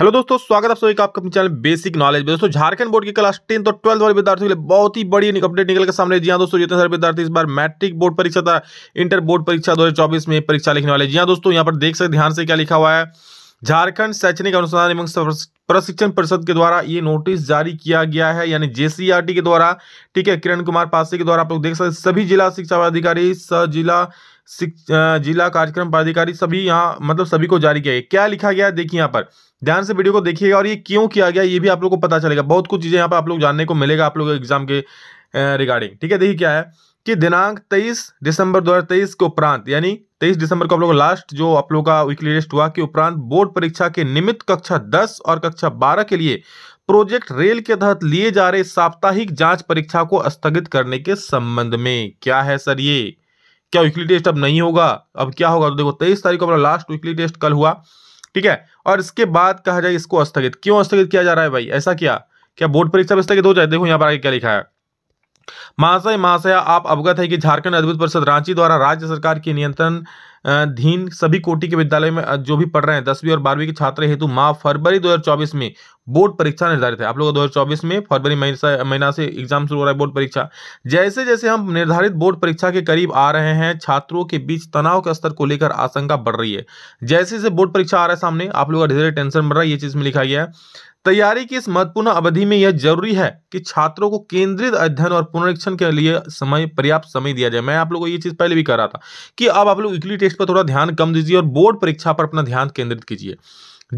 hello दोस्तों स्वागत आप सभी का आपका अपने चैनल बेसिक नॉलेज में दोस्तों झारखंड बोर्ड की क्लास टेंथ तो और ट्वेल्थ वाले विद्यार्थियों के लिए बहुत ही बड़ी अपडेट निकल के सामने जी हाँ दोस्तों जितने सारे विद्यार्थी इस बार मैट्रिक बोर्ड परीक्षा था इंटर बोर्ड परीक्षा दो में परीक्षा लिखने वाले जी हाँ दोस्तों यहाँ पर देख सकते ध्यान से क्या लिखा हुआ है झारखंड शैक्षणिक अनुसंधान एवं प्रशिक्षण परिषद के द्वारा ये नोटिस जारी किया गया है यानी जेसीआरटी e के द्वारा ठीक है किरण कुमार पासी के द्वारा आप लोग देख सकते सभी जिला शिक्षा पदाधिकारी जिला जिला कार्यक्रम पदाधिकारी सभी यहाँ मतलब सभी को जारी किया गया क्या लिखा गया देखिए यहाँ पर ध्यान से वीडियो को देखिएगा और ये क्यों किया गया ये भी आप लोग को पता चलेगा बहुत कुछ चीज़ें यहाँ पर आप लोग जानने को मिलेगा आप लोग एग्जाम के रिगार्डिंग ठीक है देखिए क्या है कि दिनांक 23 दिसंबर 2023 के उपरांत यानी 23 दिसंबर को आप लोग लास्ट जो आप लोग का वीकली टेस्ट हुआ कि उपरांत बोर्ड परीक्षा के निमित्त कक्षा 10 और कक्षा 12 के लिए प्रोजेक्ट रेल के तहत लिए जा रहे साप्ताहिक जांच परीक्षा को स्थगित करने के संबंध में क्या है सर ये क्या वीकली टेस्ट अब नहीं होगा अब क्या होगा तो देखो तेईस तारीख को अपना लास्ट वीकली टेस्ट कल हुआ ठीक है और इसके बाद कहा जाए इसको स्थगित क्यों स्थगित किया जा रहा है भाई ऐसा क्या क्या बोर्ड परीक्षा स्थगित हो जाए देखो यहाँ पर आगे क्या लिखा है महाशय महाशया आप अवगत है कि झारखंड अद्भुत परिषद रांची द्वारा राज्य सरकार के नियंत्रण अधीन सभी कोटि के विद्यालय में जो भी पढ़ रहे हैं दसवीं और बारहवीं के छात्र हेतु माह फरवरी 2024 में बोर्ड परीक्षा निर्धारित है आप लोगों का 2024 में फरवरी महीना से एग्जाम शुरू हो रहा है बोर्ड परीक्षा जैसे जैसे हम निर्धारित बोर्ड परीक्षा के करीब आ रहे हैं छात्रों के बीच तनाव के स्तर को लेकर आशंका बढ़ रही है जैसे जैसे बोर्ड परीक्षा आ रहा है सामने आप लोगों का धीरे टेंशन बढ़ रहा है ये चीज में लिखा गया है तैयारी की इस महत्वपूर्ण अवधि में यह जरूरी है कि छात्रों को केंद्रित अध्ययन और पुनरीक्षण के लिए समय पर्याप्त समय दिया जाए मैं आप लोगों को ये चीज़ पहले भी कह रहा था कि अब आप लोग वीकली टेस्ट पर थोड़ा ध्यान कम दीजिए और बोर्ड परीक्षा पर अपना ध्यान केंद्रित कीजिए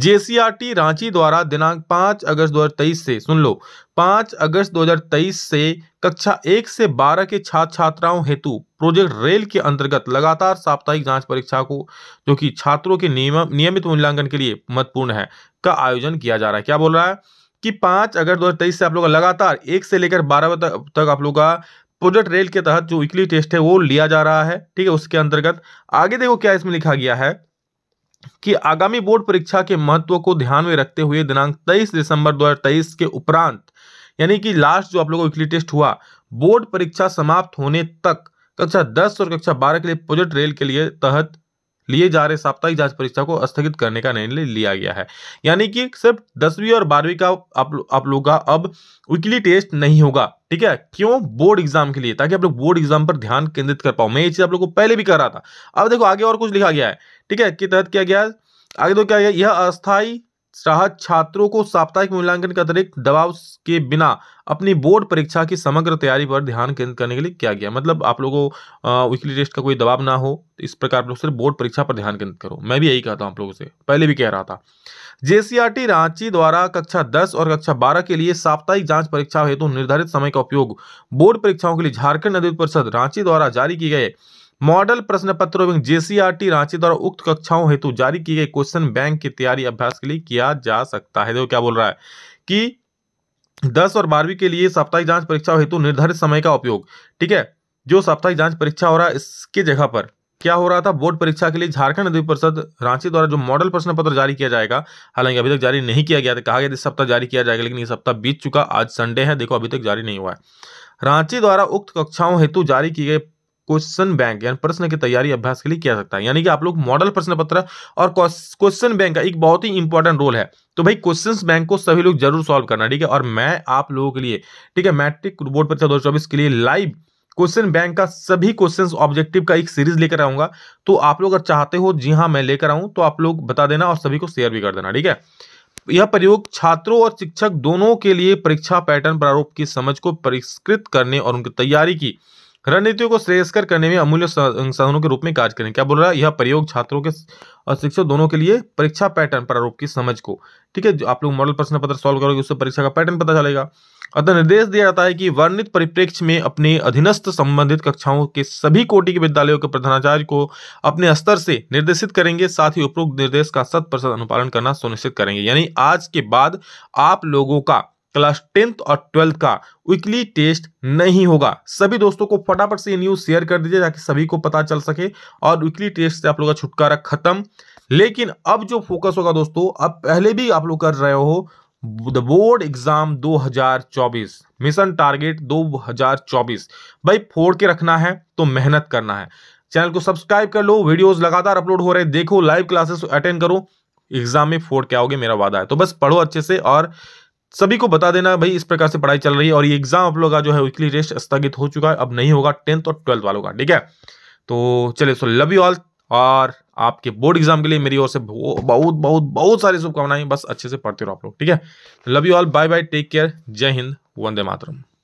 जेसीआरटी रांची द्वारा दिनांक 5 अगस्त 2023 से सुन लो 5 अगस्त 2023 से कक्षा एक से बारह के छात्र छात्राओं हेतु प्रोजेक्ट रेल के अंतर्गत लगातार साप्ताहिक जांच परीक्षा को जो कि छात्रों के नियमित मूल्यांकन के लिए महत्वपूर्ण है का आयोजन किया जा रहा है क्या बोल रहा है कि पांच अगस्त दो से आप लोग लगातार एक से लेकर बारह तक, तक आप लोग का प्रोजेक्ट रेल के तहत जो वीकली टेस्ट है वो लिया जा रहा है ठीक है उसके अंतर्गत आगे देखो क्या इसमें लिखा गया है कि आगामी बोर्ड परीक्षा के महत्व को ध्यान में रखते हुए दिनांक 23 दिसंबर 2023 के उपरांत यानी कि लास्ट जो आप लोगों को वीकली टेस्ट हुआ बोर्ड परीक्षा समाप्त होने तक कक्षा 10 और कक्षा 12 के लिए प्रोजेक्ट रेल के लिए तहत लिए जा रहे साप्ताहिक जांच परीक्षा को स्थगित करने का निर्णय लिया गया है यानी कि सिर्फ दसवीं और बारहवीं का आप आप लोग का अब वीकली टेस्ट नहीं होगा ठीक है क्यों बोर्ड एग्जाम के लिए ताकि आप लोग बोर्ड एग्जाम पर ध्यान केंद्रित कर पाओ मैं ये चीज आप लोग को पहले भी कर रहा था अब देखो आगे और कुछ लिखा गया है ठीक है के तहत किया गया आगे तो क्या गया यह अस्थायी चाहत छात्रों को साप्ताहिक मूल्यांकन के अतिरिक्त दबाव के बिना अपनी बोर्ड परीक्षा की समग्र तैयारी पर ध्यान केंद्रित करने के लिए किया गया मतलब आप लोगों को वीकली टेस्ट का कोई दबाव ना हो तो इस प्रकार आप लोग सिर्फ बोर्ड परीक्षा पर ध्यान केंद्रित करो मैं भी यही कहता हूँ आप लोगों से पहले भी कह रहा था जे रांची द्वारा कक्षा दस और कक्षा बारह के लिए साप्ताहिक जांच परीक्षा हेतु तो निर्धारित समय का उपयोग बोर्ड परीक्षाओं के लिए झारखंड नदी परिषद रांची द्वारा जारी किए गए मॉडल प्रश्न पत्र एवं जेसीआरटी रांची द्वारा उक्त कक्षाओं हेतु जारी किए गए क्वेश्चन बैंक की तैयारी अभ्यास के लिए किया जा सकता है देखो क्या बोल रहा है कि दस और बारहवीं के लिए साप्ताहिक जांच परीक्षा हेतु निर्धारित समय का उपयोग ठीक है जो साप्ताहिक जांच परीक्षा हो रहा है इसके जगह पर क्या हो रहा था बोर्ड परीक्षा के लिए झारखंड अधिक परिषद रांची द्वारा जो मॉडल प्रश्न पत्र जारी किया जाएगा हालांकि अभी तक जारी नहीं किया गया था कहा गया इस सप्ताह जारी किया जाएगा लेकिन ये सप्ताह बीत चुका आज संडे है देखो अभी तक जारी नहीं हुआ है रांची द्वारा उक्त कक्षाओं हेतु जारी किए गए क्वेश्चन बैंक यानी प्रश्न की तैयारी अभ्यास के लिए किया सकता है यानी कि आप लोग मॉडल प्रश्न पत्र और क्वेश्चन बैंक का एक बहुत ही इंपॉर्टेंट रोल है तो भाई क्वेश्चंस बैंक को सभी लोग जरूर सॉल्व करना ठीक है और मैं आप लोगों के लिए ठीक है मैट्रिक बोर्ड परीक्षा दो के लिए लाइव क्वेश्चन बैंक का सभी क्वेश्चंस ऑब्जेक्टिव का एक सीरीज लेकर आऊंगा तो आप लोग अगर चाहते हो जी हाँ मैं लेकर आऊं तो आप लोग बता देना और सभी को शेयर भी कर देना ठीक है यह प्रयोग छात्रों और शिक्षक दोनों के लिए परीक्षा पैटर्न प्रारूप की समझ को परिष्कृत करने और उनकी तैयारी की रणनीतियों को श्रेयस्कर करने में अमूल्य संसाधनों के रूप में कार्य करें क्या बोल रहा है यह प्रयोग छात्रों के और शिक्षक दोनों के लिए परीक्षा पैटर्न प्रारूप की समझ को ठीक है आप लोग मॉडल प्रश्न पत्र सॉल्व करोगे उससे परीक्षा का पैटर्न पता चलेगा अतः निर्देश दिया जाता है कि वर्णित परिप्रेक्ष्य में अपने अधीनस्थ संबंधित कक्षाओं के सभी कोटि के विद्यालयों के प्रधानाचार्य को अपने स्तर से निर्देशित करेंगे साथ ही उपरोक्त निर्देश का शत प्रतिशत अनुपालन करना सुनिश्चित करेंगे यानी आज के बाद आप लोगों का क्लास टेंथ और ट्वेल्थ का वीकली टेस्ट नहीं होगा सभी दोस्तों को फटाफट से ये न्यूज़ शेयर कर दीजिए ताकि सभी को पता चल सके और वीकली टेस्ट से आप लोग का छुटकारा खत्म लेकिन अब जो फोकस होगा दोस्तों अब पहले भी आप लोग कर रहे हो the board exam 2024 mission target 2024 भाई फोड़ के रखना है तो मेहनत करना है चैनल को सब्सक्राइब कर लो वीडियोस लगातार अपलोड हो रहे देखो लाइव क्लासेस अटेंड करो एग्जाम में फोड़ के आओगे मेरा वादा है तो बस पढ़ो अच्छे से और सभी को बता देना भाई इस प्रकार से पढ़ाई चल रही है और ये एग्जाम आप लोग का जो है वीकली टेस्ट स्थगित हो चुका है अब नहीं होगा टेंथ और ट्वेल्थ वालों का ठीक है तो चलिए सो लव यू ऑल और आपके बोर्ड एग्जाम के लिए मेरी ओर से बहुत बहुत बहुत सारी शुभकामनाएं बस अच्छे से पढ़ते रहो आप लोग ठीक है love you all bye bye take care जय हिंद वंदे मातरम